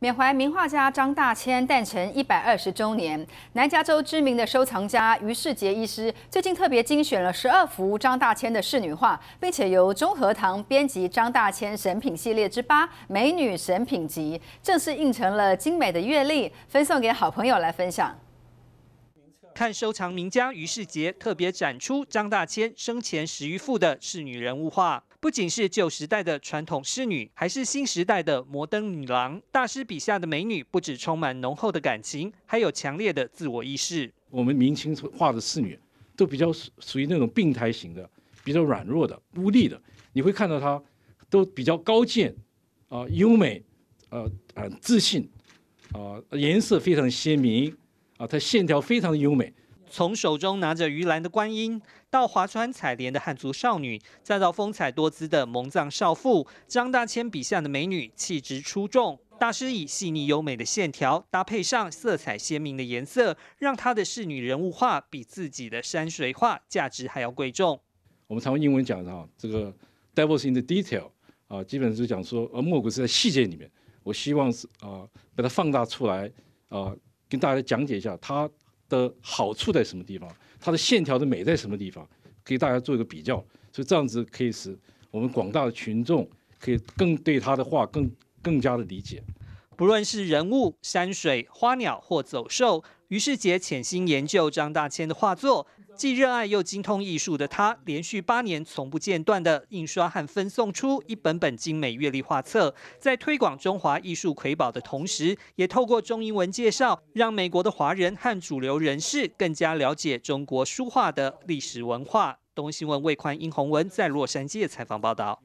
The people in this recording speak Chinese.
缅怀名画家张大千诞辰一百二十周年，南加州知名的收藏家余世杰医师最近特别精选了十二幅张大千的仕女画，并且由中和堂编辑《张大千神品系列之八美女神品集》，正式印成了精美的月历，分送给好朋友来分享。看收藏名家于世杰特别展出张大千生前十余幅的仕女人物画，不仅是旧时代的传统仕女，还是新时代的摩登女郎。大师笔下的美女不止充满浓厚的感情，还有强烈的自我意识。我们明清画的仕女都比较属属于那种病态型的，比较软弱的、无力的。你会看到她都比较高健，啊，优美，呃，很自信，啊，颜色非常鲜明。啊，它线条非常的优美。从手中拿着鱼篮的观音，到划船采莲的汉族少女，再到风采多姿的蒙藏少妇，张大千笔下的美女气质出众。大师以细腻优美的线条，搭配上色彩鲜明的颜色，让他的仕女人物画比自己的山水画价值还要贵重。我们常用英文讲的哈，这个 “devil's in the detail” 啊，基本上就是讲说，呃，莫过是在细节里面。我希望是啊，把它放大出来啊。跟大家讲解一下它的好处在什么地方，它的线条的美在什么地方，给大家做一个比较，所以这样子可以使我们广大的群众可以更对他的话更更加的理解。不论是人物、山水、花鸟或走兽，于世杰潜心研究张大千的画作。既热爱又精通艺术的他，连续八年从不间断的印刷和分送出一本本精美阅历画册，在推广中华艺术瑰宝的同时，也透过中英文介绍，让美国的华人和主流人士更加了解中国书画的历史文化。东新闻魏宽英宏文在洛杉矶采访报道。